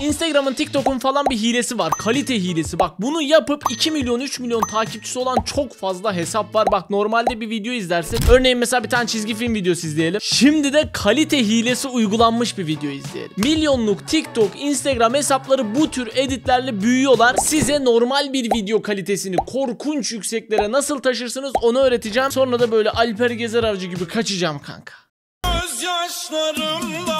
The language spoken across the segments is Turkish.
Instagram'ın TikTok'un falan bir hilesi var. Kalite hilesi. Bak bunu yapıp 2 milyon 3 milyon takipçisi olan çok fazla hesap var. Bak normalde bir video izlersin. Örneğin mesela bir tane çizgi film videosu izleyelim. Şimdi de kalite hilesi uygulanmış bir video izleyelim. Milyonluk TikTok, Instagram hesapları bu tür editlerle büyüyorlar. Size normal bir video kalitesini korkunç yükseklere nasıl taşırsınız onu öğreteceğim. Sonra da böyle Alper Gezer Avcı gibi kaçacağım kanka. Gözyaşlarımla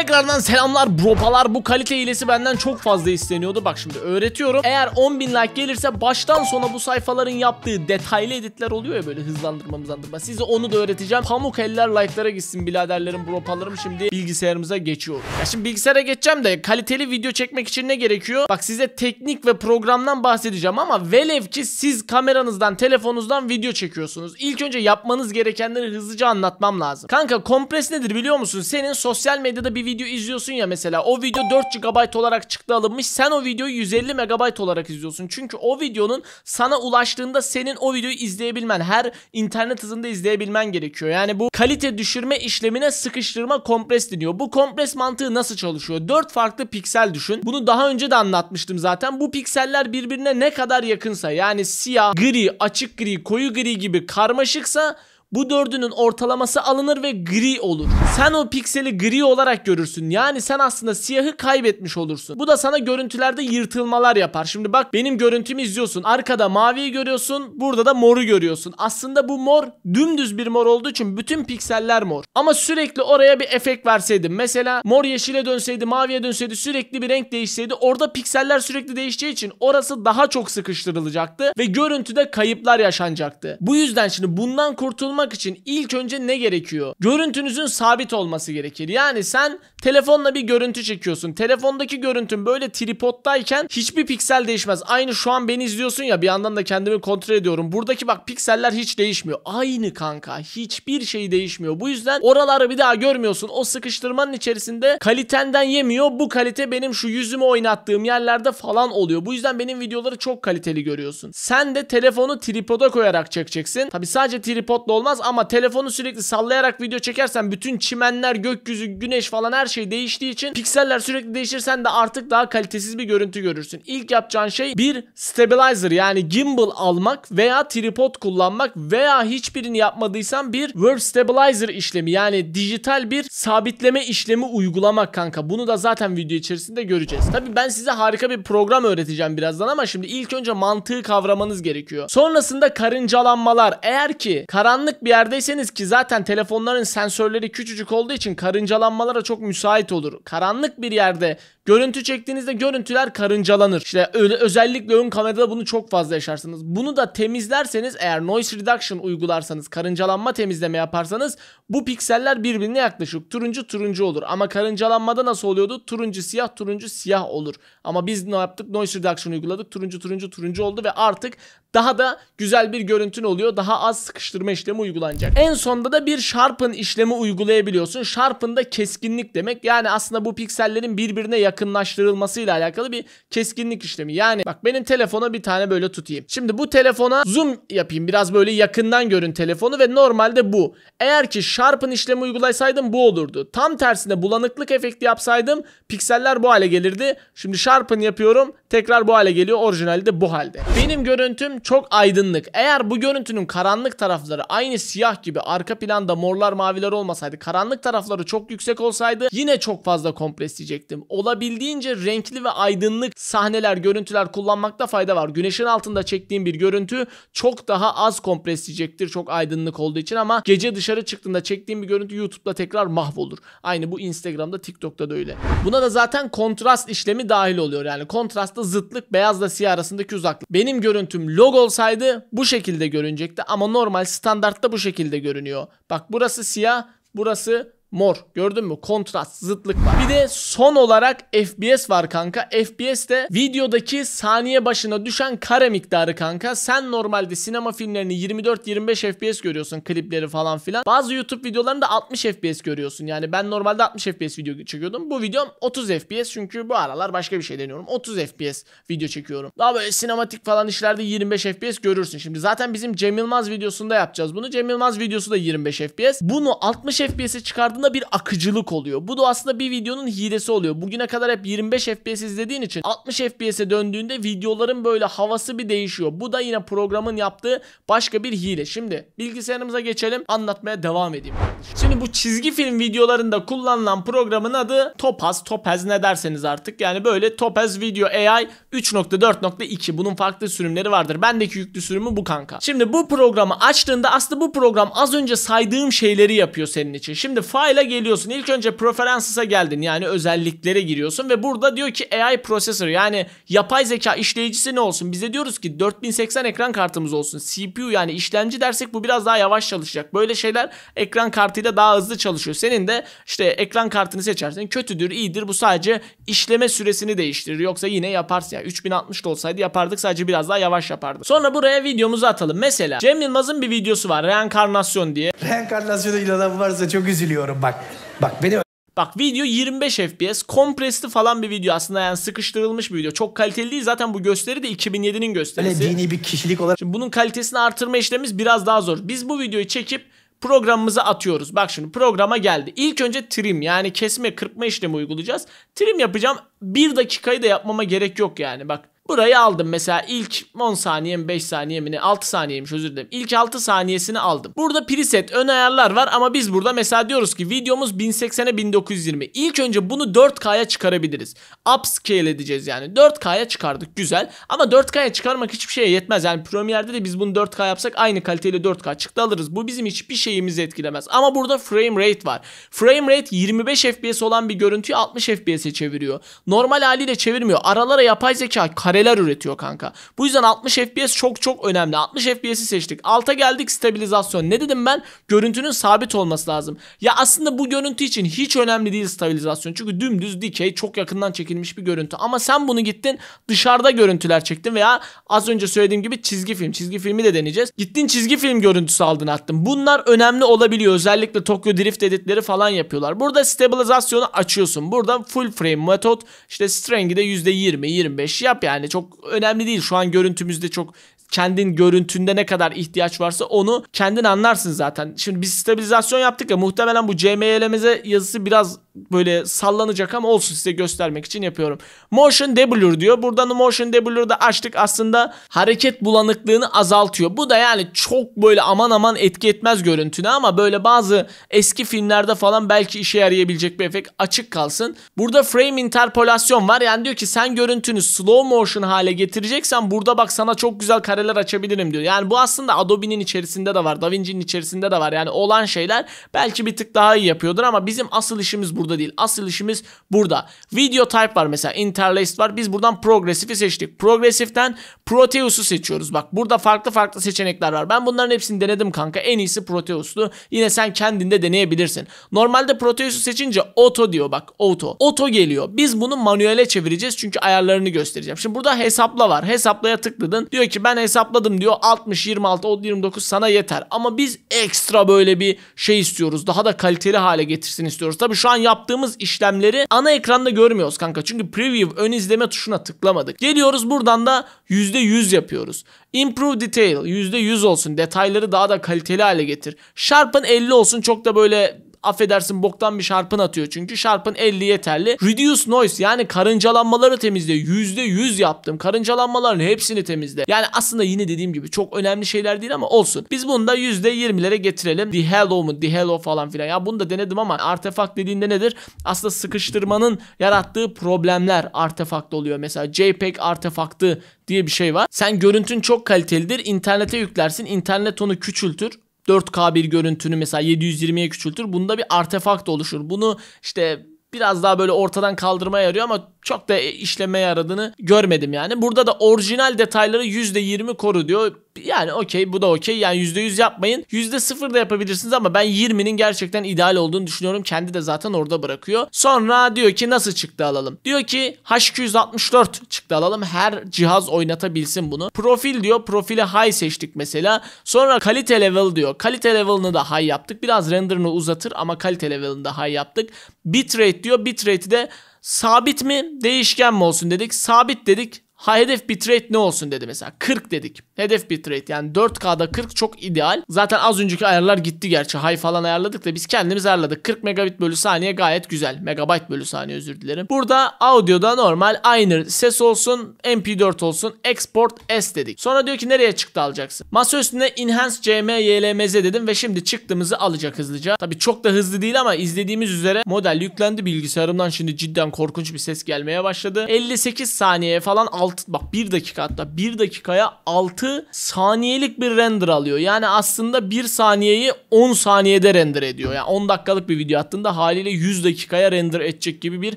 Tekrardan selamlar bropalar. Bu kalite hilesi benden çok fazla isteniyordu. Bak şimdi öğretiyorum. Eğer 10 bin like gelirse baştan sona bu sayfaların yaptığı detaylı editler oluyor ya böyle hızlandırma hızlandırma. Size onu da öğreteceğim. Pamuk eller like'lara gitsin biladerlerim, bropalarım. Şimdi bilgisayarımıza geçiyorum. Ya şimdi bilgisayara geçeceğim de kaliteli video çekmek için ne gerekiyor? Bak size teknik ve programdan bahsedeceğim ama velev ki siz kameranızdan telefonunuzdan video çekiyorsunuz. İlk önce yapmanız gerekenleri hızlıca anlatmam lazım. Kanka kompres nedir biliyor musun? Senin sosyal medyada bir video izliyorsun ya mesela o video 4 GB olarak çıktı alınmış sen o videoyu 150 MB olarak izliyorsun. Çünkü o videonun sana ulaştığında senin o videoyu izleyebilmen her internet hızında izleyebilmen gerekiyor. Yani bu kalite düşürme işlemine sıkıştırma kompres deniyor. Bu kompres mantığı nasıl çalışıyor? 4 farklı piksel düşün. Bunu daha önce de anlatmıştım zaten. Bu pikseller birbirine ne kadar yakınsa yani siyah, gri, açık gri, koyu gri gibi karmaşıksa bu dördünün ortalaması alınır ve gri olur. Sen o pikseli gri olarak görürsün. Yani sen aslında siyahı kaybetmiş olursun. Bu da sana görüntülerde yırtılmalar yapar. Şimdi bak benim görüntümü izliyorsun. Arkada maviyi görüyorsun. Burada da moru görüyorsun. Aslında bu mor dümdüz bir mor olduğu için bütün pikseller mor. Ama sürekli oraya bir efekt verseydim. Mesela mor yeşile dönseydi, maviye dönseydi, sürekli bir renk değişseydi orada pikseller sürekli değişeceği için orası daha çok sıkıştırılacaktı ve görüntüde kayıplar yaşanacaktı. Bu yüzden şimdi bundan kurtulma kullanmak için ilk önce ne gerekiyor? Görüntünüzün sabit olması gerekir. Yani sen telefonla bir görüntü çekiyorsun. Telefondaki görüntün böyle tripoddayken hiçbir piksel değişmez. Aynı şu an beni izliyorsun ya bir yandan da kendimi kontrol ediyorum. Buradaki bak pikseller hiç değişmiyor. Aynı kanka. Hiçbir şey değişmiyor. Bu yüzden oraları bir daha görmüyorsun. O sıkıştırmanın içerisinde kalitenden yemiyor. Bu kalite benim şu yüzümü oynattığım yerlerde falan oluyor. Bu yüzden benim videoları çok kaliteli görüyorsun. Sen de telefonu tripoda koyarak çekeceksin. Tabi sadece tripodla olmaz olmaz ama telefonu sürekli sallayarak video çekersen bütün çimenler, gökyüzü, güneş falan her şey değiştiği için pikseller sürekli değişirsen de artık daha kalitesiz bir görüntü görürsün. İlk yapacağın şey bir stabilizer yani gimbal almak veya tripod kullanmak veya hiçbirini yapmadıysan bir word stabilizer işlemi yani dijital bir sabitleme işlemi uygulamak kanka. Bunu da zaten video içerisinde göreceğiz. Tabi ben size harika bir program öğreteceğim birazdan ama şimdi ilk önce mantığı kavramanız gerekiyor. Sonrasında karıncalanmalar. Eğer ki karanlık bir yerdeyseniz ki zaten telefonların sensörleri küçücük olduğu için karıncalanmalara çok müsait olur. Karanlık bir yerde Görüntü çektiğinizde görüntüler karıncalanır. İşte öyle, özellikle ön kamerada bunu çok fazla yaşarsınız. Bunu da temizlerseniz eğer noise reduction uygularsanız karıncalanma temizleme yaparsanız bu pikseller birbirine yaklaşık turuncu turuncu olur. Ama karıncalanmada nasıl oluyordu? Turuncu siyah turuncu siyah olur. Ama biz ne yaptık? Noise reduction uyguladık. Turuncu turuncu turuncu oldu ve artık daha da güzel bir görüntün oluyor. Daha az sıkıştırma işlemi uygulanacak. En sonda da bir sharpen işlemi uygulayabiliyorsun. Sharpen da keskinlik demek. Yani aslında bu piksellerin birbirine yaklaşık yakınlaştırılmasıyla alakalı bir keskinlik işlemi. Yani bak benim telefona bir tane böyle tutayım. Şimdi bu telefona zoom yapayım. Biraz böyle yakından görün telefonu ve normalde bu. Eğer ki sharpen işlemi uygulaysaydım bu olurdu. Tam tersine bulanıklık efekti yapsaydım pikseller bu hale gelirdi. Şimdi sharpen yapıyorum. Tekrar bu hale geliyor. orijinalde bu halde. Benim görüntüm çok aydınlık. Eğer bu görüntünün karanlık tarafları aynı siyah gibi arka planda morlar maviler olmasaydı karanlık tarafları çok yüksek olsaydı yine çok fazla kompresleyecektim. Olabilir olabildiğince renkli ve aydınlık sahneler, görüntüler kullanmakta fayda var. Güneşin altında çektiğim bir görüntü çok daha az kompresleyecektir çok aydınlık olduğu için ama gece dışarı çıktığında çektiğim bir görüntü YouTube'da tekrar mahvolur. Aynı bu Instagram'da, TikTok'ta da öyle. Buna da zaten kontrast işlemi dahil oluyor. Yani kontrastta zıtlık beyazla siyah arasındaki uzaklık. Benim görüntüm log olsaydı bu şekilde görünecekti ama normal standartta bu şekilde görünüyor. Bak burası siyah, burası Mor. Gördün mü? Kontrast, zıtlık var. Bir de son olarak FPS var kanka. FPS de videodaki saniye başına düşen kare miktarı kanka. Sen normalde sinema filmlerini 24-25 FPS görüyorsun klipleri falan filan. Bazı YouTube videolarında 60 FPS görüyorsun. Yani ben normalde 60 FPS video çekiyordum. Bu videom 30 FPS çünkü bu aralar başka bir şey deniyorum. 30 FPS video çekiyorum. Daha böyle sinematik falan işlerde 25 FPS görürsün. Şimdi zaten bizim Cem Yılmaz videosunda yapacağız bunu. Cem Yılmaz videosu da 25 FPS. Bunu 60 FPS'e çıkardığında ardında bir akıcılık oluyor. Bu da aslında bir videonun hilesi oluyor. Bugüne kadar hep 25 FPS izlediğin için 60 FPS'e döndüğünde videoların böyle havası bir değişiyor. Bu da yine programın yaptığı başka bir hile. Şimdi bilgisayarımıza geçelim anlatmaya devam edeyim. Şimdi bu çizgi film videolarında kullanılan programın adı Topaz. Topaz ne derseniz artık. Yani böyle Topaz Video AI 3.4.2. Bunun farklı sürümleri vardır. Bendeki yüklü sürümü bu kanka. Şimdi bu programı açtığında aslında bu program az önce saydığım şeyleri yapıyor senin için. Şimdi file Sırayla geliyorsun. İlk önce preferences'a geldin. Yani özelliklere giriyorsun ve burada diyor ki AI processor yani yapay zeka işleyicisi ne olsun? Bize diyoruz ki 4080 ekran kartımız olsun. CPU yani işlemci dersek bu biraz daha yavaş çalışacak. Böyle şeyler ekran kartıyla daha hızlı çalışıyor. Senin de işte ekran kartını seçersen kötüdür, iyidir. Bu sadece işleme süresini değiştirir. Yoksa yine yaparsın. Yani 3060 olsaydı yapardık. Sadece biraz daha yavaş yapardık. Sonra buraya videomuzu atalım. Mesela Cem Yılmaz'ın bir videosu var. Reenkarnasyon diye. Reenkarnasyona inanan varsa çok üzülüyorum bak. Bak beni Bak video 25 FPS kompresli falan bir video aslında yani sıkıştırılmış bir video. Çok kaliteli değil zaten bu gösteri de 2007'nin gösterisi. Öyle dini bir kişilik olarak. Şimdi bunun kalitesini artırma işlemimiz biraz daha zor. Biz bu videoyu çekip programımıza atıyoruz. Bak şimdi programa geldi. İlk önce trim yani kesme kırpma işlemi uygulayacağız. Trim yapacağım. Bir dakikayı da yapmama gerek yok yani bak. Burayı aldım mesela ilk 10 saniye mi 5 saniye mi ne 6 saniyeymiş özür dilerim. İlk 6 saniyesini aldım. Burada preset ön ayarlar var ama biz burada mesela diyoruz ki videomuz 1080'e 1920. İlk önce bunu 4K'ya çıkarabiliriz. Upscale edeceğiz yani. 4K'ya çıkardık güzel ama 4K'ya çıkarmak hiçbir şeye yetmez. Yani Premiere'de de biz bunu 4K yapsak aynı kaliteyle 4K çıktı alırız. Bu bizim hiçbir şeyimizi etkilemez. Ama burada frame rate var. Frame rate 25 FPS olan bir görüntüyü 60 FPS'e çeviriyor. Normal haliyle çevirmiyor. Aralara yapay zeka kare neler üretiyor kanka. Bu yüzden 60 FPS çok çok önemli. 60 FPS'i seçtik. Alta geldik stabilizasyon. Ne dedim ben? Görüntünün sabit olması lazım. Ya aslında bu görüntü için hiç önemli değil stabilizasyon. Çünkü dümdüz dikey çok yakından çekilmiş bir görüntü. Ama sen bunu gittin dışarıda görüntüler çektin veya az önce söylediğim gibi çizgi film. Çizgi filmi de deneyeceğiz. Gittin çizgi film görüntüsü aldın attın. Bunlar önemli olabiliyor. Özellikle Tokyo Drift editleri falan yapıyorlar. Burada stabilizasyonu açıyorsun. Burada full frame metot işte string'i de %20-25 yap yani yani çok önemli değil. Şu an görüntümüzde çok kendin görüntünde ne kadar ihtiyaç varsa onu kendin anlarsın zaten. Şimdi biz stabilizasyon yaptık ya muhtemelen bu CMYL'mize yazısı biraz böyle sallanacak ama olsun size göstermek için yapıyorum. Motion Doubler diyor. Buradan Motion Doubler'ı da açtık aslında hareket bulanıklığını azaltıyor. Bu da yani çok böyle aman aman etki etmez görüntüne ama böyle bazı eski filmlerde falan belki işe yarayabilecek bir efekt açık kalsın. Burada frame interpolasyon var. Yani diyor ki sen görüntünü slow motion hale getireceksen burada bak sana çok güzel kareler açabilirim diyor. Yani bu aslında Adobe'nin içerisinde de var. DaVinci'nin içerisinde de var. Yani olan şeyler belki bir tık daha iyi yapıyordur ama bizim asıl işimiz bu burada değil. Asıl işimiz burada. Video type var mesela interlaced var. Biz buradan progresifi seçtik. Progresiften Proteus'u seçiyoruz. Bak burada farklı farklı seçenekler var. Ben bunların hepsini denedim kanka. En iyisi proteuslu. Yine sen kendinde deneyebilirsin. Normalde Proteus'u seçince auto diyor bak auto. Auto geliyor. Biz bunu manuele çevireceğiz çünkü ayarlarını göstereceğim. Şimdi burada hesapla var. Hesaplaya tıkladın. Diyor ki ben hesapladım diyor. 60, 26, 29 sana yeter. Ama biz ekstra böyle bir şey istiyoruz. Daha da kaliteli hale getirsin istiyoruz. Tabii şu an ya yaptığımız işlemleri ana ekranda görmüyoruz kanka. Çünkü preview ön izleme tuşuna tıklamadık. Geliyoruz buradan da %100 yapıyoruz. Improve detail %100 olsun. Detayları daha da kaliteli hale getir. Sharpen 50 olsun. Çok da böyle affedersin boktan bir şarpın atıyor çünkü şarpın 50 yeterli. Reduce noise yani karıncalanmaları temizle. %100 yaptım. Karıncalanmaların hepsini temizle. Yani aslında yine dediğim gibi çok önemli şeyler değil ama olsun. Biz bunu da %20'lere getirelim. The hello mu? The hello falan filan. Ya bunu da denedim ama artefakt dediğinde nedir? Aslında sıkıştırmanın yarattığı problemler artefakt oluyor. Mesela JPEG artefaktı diye bir şey var. Sen görüntün çok kalitelidir. İnternete yüklersin. İnternet onu küçültür. 4K bir görüntünü mesela 720'ye küçültür. Bunda bir artefakt oluşur. Bunu işte biraz daha böyle ortadan kaldırmaya yarıyor ama çok da işleme yaradığını görmedim yani. Burada da orijinal detayları %20 koru diyor. Yani okey bu da okey. Yani %100 yapmayın. %0 da yapabilirsiniz ama ben 20'nin gerçekten ideal olduğunu düşünüyorum. Kendi de zaten orada bırakıyor. Sonra diyor ki nasıl çıktı alalım? Diyor ki H264 çıktı alalım. Her cihaz oynatabilsin bunu. Profil diyor. Profili high seçtik mesela. Sonra kalite level diyor. Kalite level'ını da high yaptık. Biraz render'ını uzatır ama kalite level'ını da high yaptık. Bitrate diyor. Bitrate'i de Sabit mi değişken mi olsun dedik. Sabit dedik. Ha hedef bitrate ne olsun dedi mesela. 40 dedik. Hedef bitrate yani 4K'da 40 çok ideal. Zaten az önceki ayarlar gitti gerçi. High falan ayarladık da biz kendimiz ayarladık. 40 megabit bölü saniye gayet güzel. megabyte bölü saniye özür dilerim. Burada audio'da normal aynı ses olsun, MP4 olsun, export S dedik. Sonra diyor ki nereye çıktı alacaksın? Masa üstüne enhance CM YLMZ dedim ve şimdi çıktığımızı alacak hızlıca. Tabi çok da hızlı değil ama izlediğimiz üzere model yüklendi bilgisayarımdan şimdi cidden korkunç bir ses gelmeye başladı. 58 saniye falan 6 6 bak 1 dakika hatta 1 dakikaya 6 saniyelik bir render alıyor. Yani aslında 1 saniyeyi 10 saniyede render ediyor. Yani 10 dakikalık bir video attığında haliyle 100 dakikaya render edecek gibi bir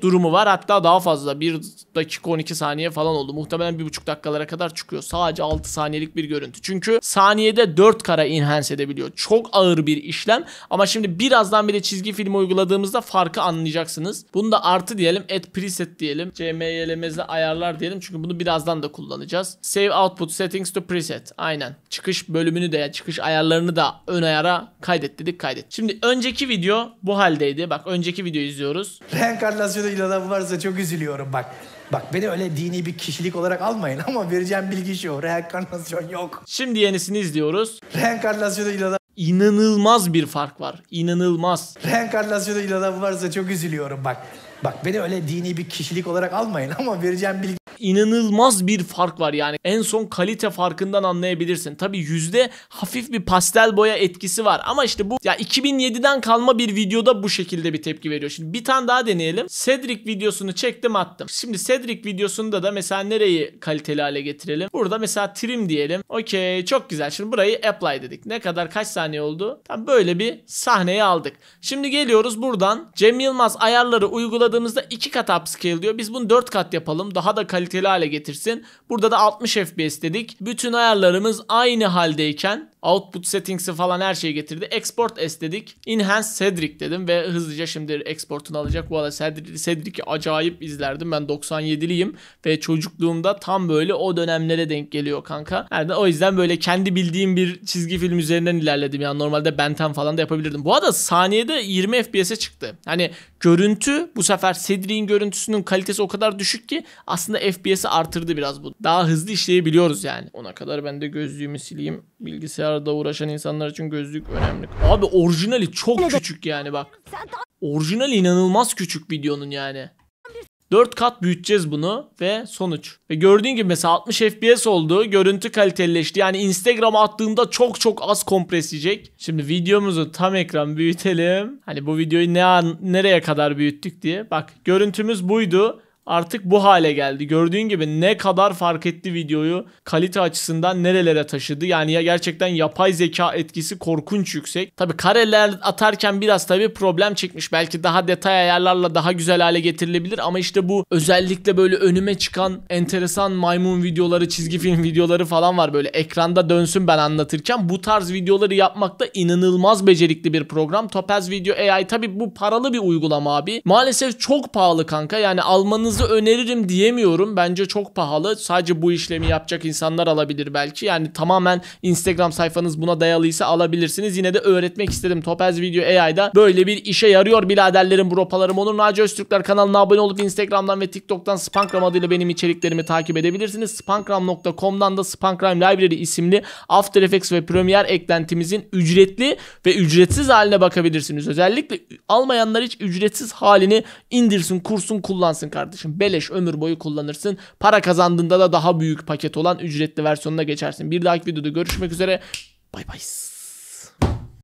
durumu var. Hatta daha fazla 1 dakika 12 saniye falan oldu. Muhtemelen 1,5 dakikalara kadar çıkıyor. Sadece 6 saniyelik bir görüntü. Çünkü saniyede 4 kara enhance edebiliyor. Çok ağır bir işlem ama şimdi birazdan bir de çizgi film uyguladığımızda farkı anlayacaksınız. Bunu da artı diyelim, add preset diyelim, cmy'lemezle ayarlar diyelim. Çünkü bunu bir birazdan da kullanacağız. Save output settings to preset. Aynen. Çıkış bölümünü de çıkış ayarlarını da ön ayara kaydet dedik kaydet. Şimdi önceki video bu haldeydi. Bak önceki videoyu izliyoruz. Reenkarnasyona inanan varsa çok üzülüyorum bak. Bak beni öyle dini bir kişilik olarak almayın ama vereceğim bilgi şu. Reenkarnasyon yok. Şimdi yenisini izliyoruz. Reenkarnasyona inanan İnanılmaz bir fark var. İnanılmaz. Reenkarnasyona inanan varsa çok üzülüyorum bak. Bak beni öyle dini bir kişilik olarak almayın ama vereceğim bilgi inanılmaz bir fark var yani. En son kalite farkından anlayabilirsin. Tabi yüzde hafif bir pastel boya etkisi var. Ama işte bu ya 2007'den kalma bir videoda bu şekilde bir tepki veriyor. Şimdi bir tane daha deneyelim. Cedric videosunu çektim attım. Şimdi Cedric videosunda da mesela nereyi kaliteli hale getirelim? Burada mesela trim diyelim. Okey çok güzel. Şimdi burayı apply dedik. Ne kadar kaç saniye oldu? Tam böyle bir sahneyi aldık. Şimdi geliyoruz buradan. Cem Yılmaz ayarları uyguladı oynadığımızda 2 kat upscale diyor. Biz bunu 4 kat yapalım. Daha da kaliteli hale getirsin. Burada da 60 FPS dedik. Bütün ayarlarımız aynı haldeyken Output settings'i falan her şeyi getirdi. Export S dedik. Enhance Cedric dedim ve hızlıca şimdi exportunu alacak. Bu arada Cedric, Cedric'i acayip izlerdim. Ben 97'liyim ve çocukluğumda tam böyle o dönemlere denk geliyor kanka. Yani o yüzden böyle kendi bildiğim bir çizgi film üzerinden ilerledim. Yani normalde Benten falan da yapabilirdim. Bu arada saniyede 20 FPS'e çıktı. Hani görüntü bu sefer Cedric'in görüntüsünün kalitesi o kadar düşük ki aslında FPS'i artırdı biraz bu. Daha hızlı işleyebiliyoruz yani. Ona kadar ben de gözlüğümü sileyim. Bilgisayarda uğraşan insanlar için gözlük önemli. Abi orijinali çok küçük yani bak. Orijinal inanılmaz küçük videonun yani. 4 kat büyüteceğiz bunu ve sonuç. Ve gördüğün gibi mesela 60 FPS oldu. Görüntü kaliteleşti. Yani Instagram'a attığımda çok çok az kompresleyecek. Şimdi videomuzu tam ekran büyütelim. Hani bu videoyu ne an, nereye kadar büyüttük diye. Bak görüntümüz buydu artık bu hale geldi. Gördüğün gibi ne kadar fark etti videoyu kalite açısından nerelere taşıdı. Yani ya gerçekten yapay zeka etkisi korkunç yüksek. Tabi kareler atarken biraz tabi problem çekmiş. Belki daha detay ayarlarla daha güzel hale getirilebilir ama işte bu özellikle böyle önüme çıkan enteresan maymun videoları, çizgi film videoları falan var böyle ekranda dönsün ben anlatırken bu tarz videoları yapmakta inanılmaz becerikli bir program. Topaz Video AI tabi bu paralı bir uygulama abi. Maalesef çok pahalı kanka yani almanız almanızı öneririm diyemiyorum. Bence çok pahalı. Sadece bu işlemi yapacak insanlar alabilir belki. Yani tamamen Instagram sayfanız buna dayalıysa alabilirsiniz. Yine de öğretmek istedim. Topaz Video AI'da böyle bir işe yarıyor biraderlerim, bropalarım. Onur Naci Öztürkler kanalına abone olup Instagram'dan ve TikTok'tan Spankram adıyla benim içeriklerimi takip edebilirsiniz. Spankram.com'dan da Spankram Library isimli After Effects ve Premiere eklentimizin ücretli ve ücretsiz haline bakabilirsiniz. Özellikle almayanlar hiç ücretsiz halini indirsin, kursun, kullansın kardeşim düşün. Beleş ömür boyu kullanırsın. Para kazandığında da daha büyük paket olan ücretli versiyonuna geçersin. Bir dahaki videoda görüşmek üzere. Bay bay.